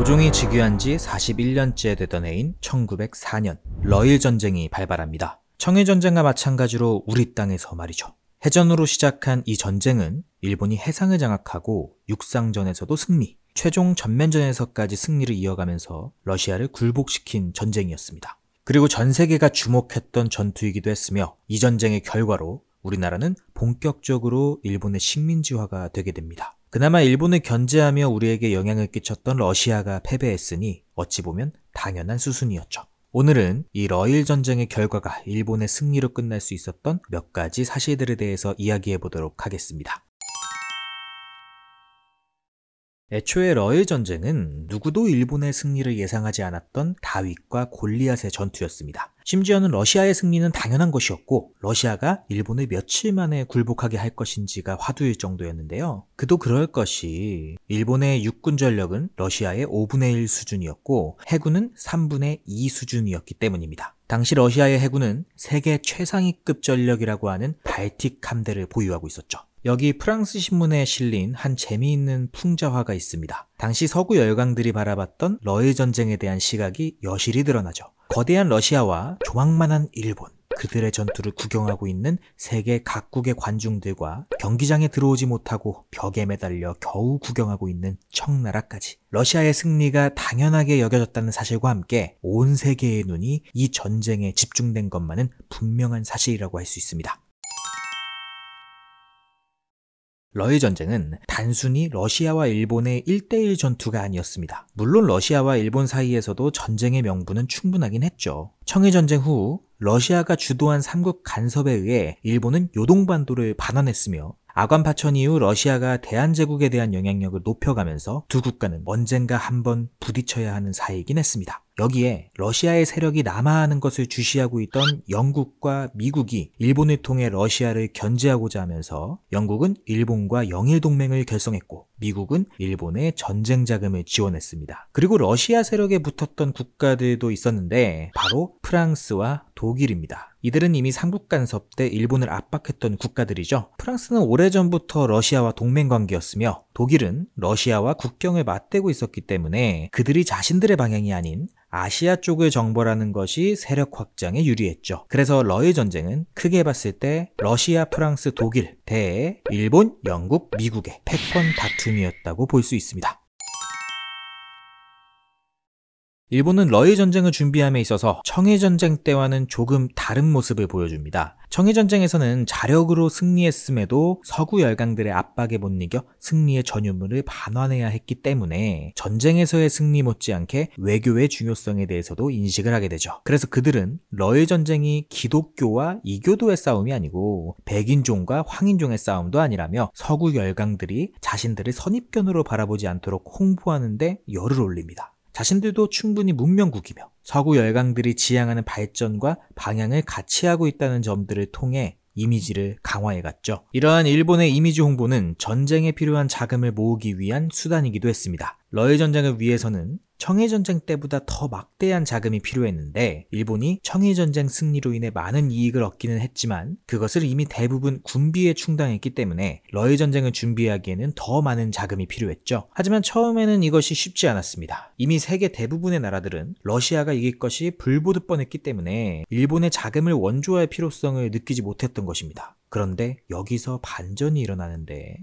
고종이 즉위한 지 41년째 되던 해인 1904년 러일 전쟁이 발발합니다. 청일 전쟁과 마찬가지로 우리 땅에서 말이죠. 해전으로 시작한 이 전쟁은 일본이 해상을 장악하고 육상전에서도 승리, 최종 전면전에서까지 승리를 이어가면서 러시아를 굴복시킨 전쟁이었습니다. 그리고 전 세계가 주목했던 전투이기도 했으며 이 전쟁의 결과로 우리나라는 본격적으로 일본의 식민지화가 되게 됩니다. 그나마 일본을 견제하며 우리에게 영향을 끼쳤던 러시아가 패배했으니 어찌 보면 당연한 수순이었죠. 오늘은 이 러일 전쟁의 결과가 일본의 승리로 끝날 수 있었던 몇 가지 사실들에 대해서 이야기해 보도록 하겠습니다. 애초에 러의 전쟁은 누구도 일본의 승리를 예상하지 않았던 다윗과 골리앗의 전투였습니다. 심지어는 러시아의 승리는 당연한 것이었고 러시아가 일본을 며칠 만에 굴복하게 할 것인지가 화두일 정도였는데요. 그도 그럴 것이 일본의 육군 전력은 러시아의 5분의 1 수준이었고 해군은 3분의 2 수준이었기 때문입니다. 당시 러시아의 해군은 세계 최상위급 전력이라고 하는 발틱 함대를 보유하고 있었죠. 여기 프랑스 신문에 실린 한 재미있는 풍자화가 있습니다. 당시 서구 열강들이 바라봤던 러일 전쟁에 대한 시각이 여실히 드러나죠. 거대한 러시아와 조망만한 일본, 그들의 전투를 구경하고 있는 세계 각국의 관중들과 경기장에 들어오지 못하고 벽에 매달려 겨우 구경하고 있는 청나라까지 러시아의 승리가 당연하게 여겨졌다는 사실과 함께 온 세계의 눈이 이 전쟁에 집중된 것만은 분명한 사실이라고 할 수 있습니다. 러의 전쟁은 단순히 러시아와 일본의 1대1 전투가 아니었습니다. 물론 러시아와 일본 사이에서도 전쟁의 명분은 충분하긴 했죠. 청해 전쟁 후 러시아가 주도한 삼국 간섭에 의해 일본은 요동반도를 반환했으며 아관파천 이후 러시아가 대한제국에 대한 영향력을 높여가면서 두 국가는 언젠가 한번 부딪혀야 하는 사이이긴 했습니다. 여기에 러시아의 세력이 남하하는 것을 주시하고 있던 영국과 미국이 일본을 통해 러시아를 견제하고자 하면서 영국은 일본과 영일 동맹을 결성했고 미국은 일본의 전쟁 자금을 지원했습니다. 그리고 러시아 세력에 붙었던 국가들도 있었는데 바로 프랑스와 독일입니다. 이들은 이미 삼국 간섭 때 일본을 압박했던 국가들이죠. 프랑스는 오래전부터 러시아와 동맹 관계였으며 독일은 러시아와 국경을 맞대고 있었기 때문에 그들이 자신들의 방향이 아닌 아시아 쪽을 정벌하는 것이 세력 확장에 유리했죠. 그래서 러의 전쟁은 크게 봤을 때 러시아, 프랑스, 독일, 대 일본, 영국, 미국의 패권 다툼이었다고 볼 수 있습니다. 일본은 러일 전쟁을 준비함에 있어서 청해 전쟁 때와는 조금 다른 모습을 보여줍니다. 청해 전쟁에서는 자력으로 승리했음에도 서구 열강들의 압박에 못 이겨 승리의 전유물을 반환해야 했기 때문에 전쟁에서의 승리 못지않게 외교의 중요성에 대해서도 인식을 하게 되죠. 그래서 그들은 러일 전쟁이 기독교와 이교도의 싸움이 아니고 백인종과 황인종의 싸움도 아니라며 서구 열강들이 자신들을 선입견으로 바라보지 않도록 홍보하는데 열을 올립니다. 자신들도 충분히 문명국이며 서구 열강들이 지향하는 발전과 방향을 같이 하고 있다는 점들을 통해 이미지를 강화해갔죠. 이러한 일본의 이미지 홍보는 전쟁에 필요한 자금을 모으기 위한 수단이기도 했습니다. 러해 전쟁을 위해서는 청해 전쟁 때보다 더 막대한 자금이 필요했는데 일본이 청해 전쟁 승리로 인해 많은 이익을 얻기는 했지만 그것을 이미 대부분 군비에 충당했기 때문에 러해 전쟁을 준비하기에는 더 많은 자금이 필요했죠. 하지만 처음에는 이것이 쉽지 않았습니다. 이미 세계 대부분의 나라들은 러시아가 이길 것이 불보듯 뻔했기 때문에 일본의 자금을 원조할 필요성을 느끼지 못했던 것입니다. 그런데 여기서 반전이 일어나는데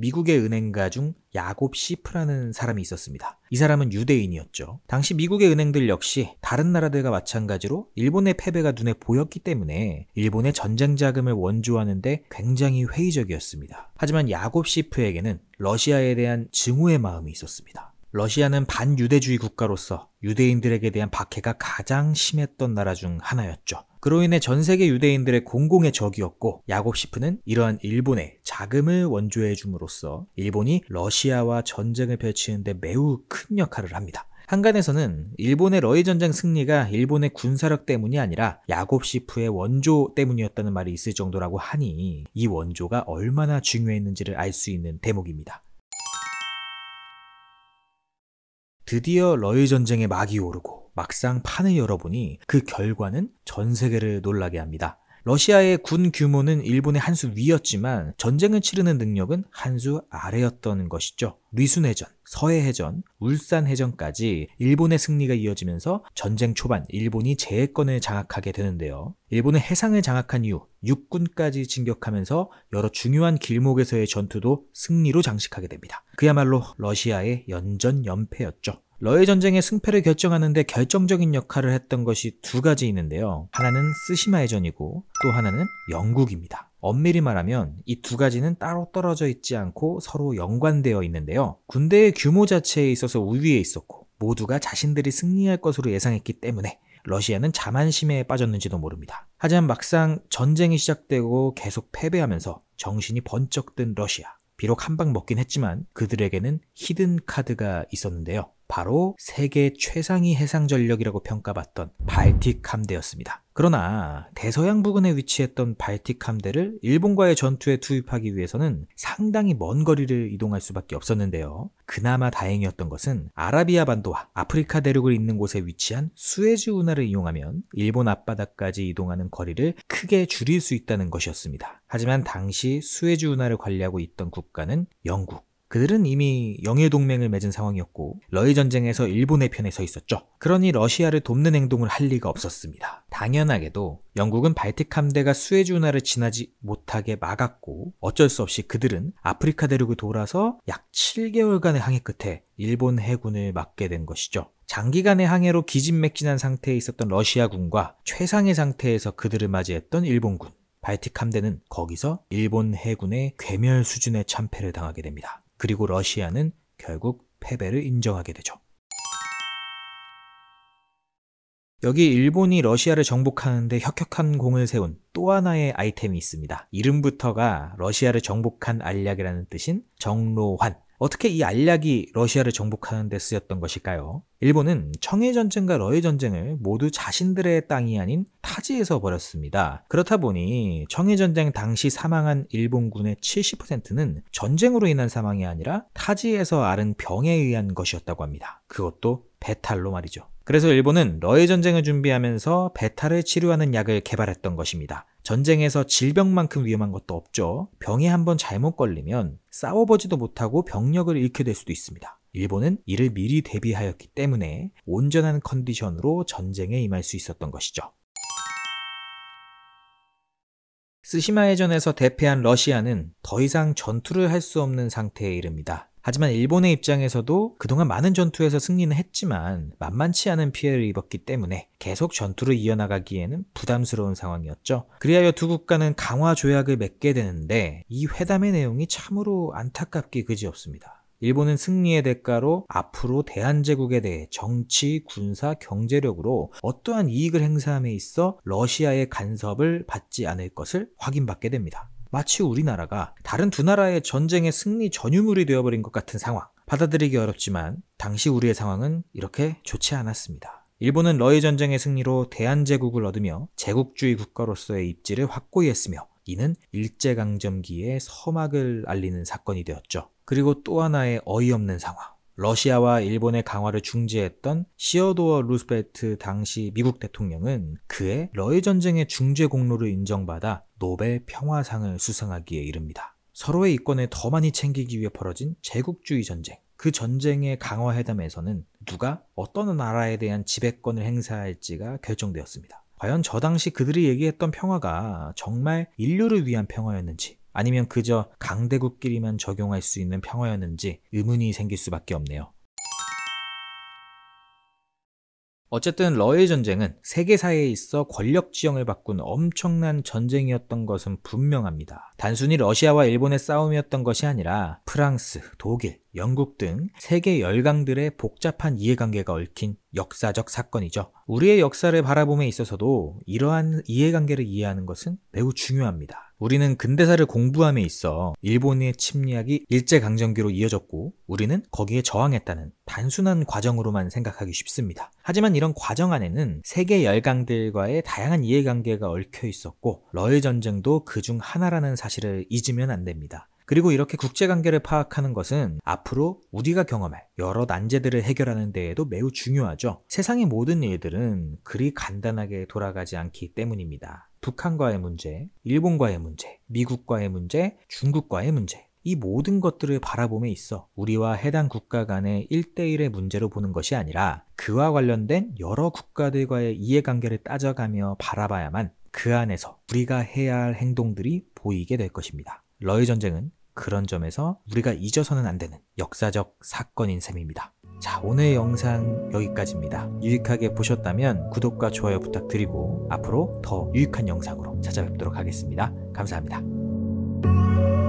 미국의 은행가 중 야곱 시프라는 사람이 있었습니다. 이 사람은 유대인이었죠. 당시 미국의 은행들 역시 다른 나라들과 마찬가지로 일본의 패배가 눈에 보였기 때문에 일본의 전쟁 자금을 원조하는데 굉장히 회의적이었습니다. 하지만 야곱 시프에게는 러시아에 대한 증오의 마음이 있었습니다. 러시아는 반유대주의 국가로서 유대인들에게 대한 박해가 가장 심했던 나라 중 하나였죠. 그로 인해 전 세계 유대인들의 공공의 적이었고 야곱시프는 이러한 일본의 자금을 원조해 줌으로써 일본이 러시아와 전쟁을 펼치는데 매우 큰 역할을 합니다. 한간에서는 일본의 러이 전쟁 승리가 일본의 군사력 때문이 아니라 야곱시프의 원조 때문이었다는 말이 있을 정도라고 하니 이 원조가 얼마나 중요했는지를 알 수 있는 대목입니다. 드디어 러일 전쟁의 막이 오르고 막상 판을 열어보니 그 결과는 전 세계를 놀라게 합니다. 러시아의 군 규모는 일본의 한 수 위였지만 전쟁을 치르는 능력은 한 수 아래였던 것이죠. 리순해전, 서해해전, 울산해전까지 일본의 승리가 이어지면서 전쟁 초반 일본이 제해권을 장악하게 되는데요. 일본은 해상을 장악한 이후 육군까지 진격하면서 여러 중요한 길목에서의 전투도 승리로 장식하게 됩니다. 그야말로 러시아의 연전 연패였죠. 러의 전쟁의 승패를 결정하는데 결정적인 역할을 했던 것이 두 가지 있는데요. 하나는 쓰시마의 전이고 또 하나는 영국입니다. 엄밀히 말하면 이 두 가지는 따로 떨어져 있지 않고 서로 연관되어 있는데요. 군대의 규모 자체에 있어서 우위에 있었고 모두가 자신들이 승리할 것으로 예상했기 때문에 러시아는 자만심에 빠졌는지도 모릅니다. 하지만 막상 전쟁이 시작되고 계속 패배하면서 정신이 번쩍 든 러시아. 비록 한 방 먹긴 했지만 그들에게는 히든 카드가 있었는데요. 바로 세계 최상위 해상 전력이라고 평가받던 발틱 함대였습니다. 그러나 대서양 부근에 위치했던 발틱 함대를 일본과의 전투에 투입하기 위해서는 상당히 먼 거리를 이동할 수밖에 없었는데요. 그나마 다행이었던 것은 아라비아 반도와 아프리카 대륙을 잇는 곳에 위치한 수에즈 운하를 이용하면 일본 앞바다까지 이동하는 거리를 크게 줄일 수 있다는 것이었습니다. 하지만 당시 수에즈 운하를 관리하고 있던 국가는 영국, 그들은 이미 영해동맹을 맺은 상황이었고 러이 전쟁에서 일본의 편에 서 있었죠. 그러니 러시아를 돕는 행동을 할 리가 없었습니다. 당연하게도 영국은 발틱 함대가 수에즈 운하를 지나지 못하게 막았고 어쩔 수 없이 그들은 아프리카 대륙을 돌아서 약 7개월간의 항해 끝에 일본 해군을 막게 된 것이죠. 장기간의 항해로 기진맥진한 상태에 있었던 러시아군과 최상의 상태에서 그들을 맞이했던 일본군. 발틱 함대는 거기서 일본 해군의 괴멸 수준의 참패를 당하게 됩니다. 그리고 러시아는 결국 패배를 인정하게 되죠. 여기 일본이 러시아를 정복하는데 혁혁한 공을 세운 또 하나의 아이템이 있습니다. 이름부터가 러시아를 정복한 알약이라는 뜻인 정로환. 어떻게 이 알약이 러시아를 정복하는 데 쓰였던 것일까요? 일본은 청해전쟁과 러해전쟁을 모두 자신들의 땅이 아닌 타지에서 벌였습니다. 그렇다 보니 청해전쟁 당시 사망한 일본군의 70%는 전쟁으로 인한 사망이 아니라 타지에서 앓은 병에 의한 것이었다고 합니다. 그것도 배탈로 말이죠. 그래서 일본은 러해 전쟁을 준비하면서 배탈을 치료하는 약을 개발했던 것입니다. 전쟁에서 질병만큼 위험한 것도 없죠. 병에 한번 잘못 걸리면 싸워보지도 못하고 병력을 잃게 될 수도 있습니다. 일본은 이를 미리 대비하였기 때문에 온전한 컨디션으로 전쟁에 임할 수 있었던 것이죠. 스시마 해전에서 대패한 러시아는 더 이상 전투를 할 수 없는 상태에 이릅니다. 하지만 일본의 입장에서도 그동안 많은 전투에서 승리는 했지만 만만치 않은 피해를 입었기 때문에 계속 전투를 이어나가기에는 부담스러운 상황이었죠. 그리하여 두 국가는 강화 조약을 맺게 되는데 이 회담의 내용이 참으로 안타깝기 그지없습니다. 일본은 승리의 대가로 앞으로 대한제국에 대해 정치, 군사, 경제력으로 어떠한 이익을 행사함에 있어 러시아의 간섭을 받지 않을 것을 확인받게 됩니다. 마치 우리나라가 다른 두 나라의 전쟁의 승리 전유물이 되어버린 것 같은 상황. 받아들이기 어렵지만 당시 우리의 상황은 이렇게 좋지 않았습니다. 일본은 러해 전쟁의 승리로 대한제국을 얻으며 제국주의 국가로서의 입지를 확고히 했으며 이는 일제강점기의 서막을 알리는 사건이 되었죠. 그리고 또 하나의 어이없는 상황. 러시아와 일본의 강화를 중재했던 시어도어 루스벨트 당시 미국 대통령은 그의 러해 전쟁의 중재 공로를 인정받아 노벨 평화상을 수상하기에 이릅니다. 서로의 이권을 더 많이 챙기기 위해 벌어진 제국주의 전쟁. 그 전쟁의 강화 회담에서는 누가 어떤 나라에 대한 지배권을 행사할지가 결정되었습니다. 과연 저 당시 그들이 얘기했던 평화가 정말 인류를 위한 평화였는지 아니면 그저 강대국끼리만 적용할 수 있는 평화였는지 의문이 생길 수밖에 없네요. 어쨌든 러의 전쟁은 세계사에 있어 권력 지형을 바꾼 엄청난 전쟁이었던 것은 분명합니다. 단순히 러시아와 일본의 싸움이었던 것이 아니라 프랑스, 독일, 영국 등 세계 열강들의 복잡한 이해관계가 얽힌 역사적 사건이죠. 우리의 역사를 바라봄에 있어서도 이러한 이해관계를 이해하는 것은 매우 중요합니다. 우리는 근대사를 공부함에 있어 일본의 침략이 일제강점기로 이어졌고 우리는 거기에 저항했다는 단순한 과정으로만 생각하기 쉽습니다. 하지만 이런 과정 안에는 세계 열강들과의 다양한 이해관계가 얽혀 있었고 러일 전쟁도 그 중 하나라는 사실을 잊으면 안 됩니다. 그리고 이렇게 국제관계를 파악하는 것은 앞으로 우리가 경험할 여러 난제들을 해결하는 데에도 매우 중요하죠. 세상의 모든 일들은 그리 간단하게 돌아가지 않기 때문입니다. 북한과의 문제, 일본과의 문제, 미국과의 문제, 중국과의 문제. 이 모든 것들을 바라봄에 있어 우리와 해당 국가 간의 1대1의 문제로 보는 것이 아니라 그와 관련된 여러 국가들과의 이해관계를 따져가며 바라봐야만 그 안에서 우리가 해야 할 행동들이 보이게 될 것입니다. 러의 전쟁은 그런 점에서 우리가 잊어서는 안 되는 역사적 사건인 셈입니다. 자, 오늘 영상 여기까지입니다. 유익하게 보셨다면 구독과 좋아요 부탁드리고 앞으로 더 유익한 영상으로 찾아뵙도록 하겠습니다. 감사합니다.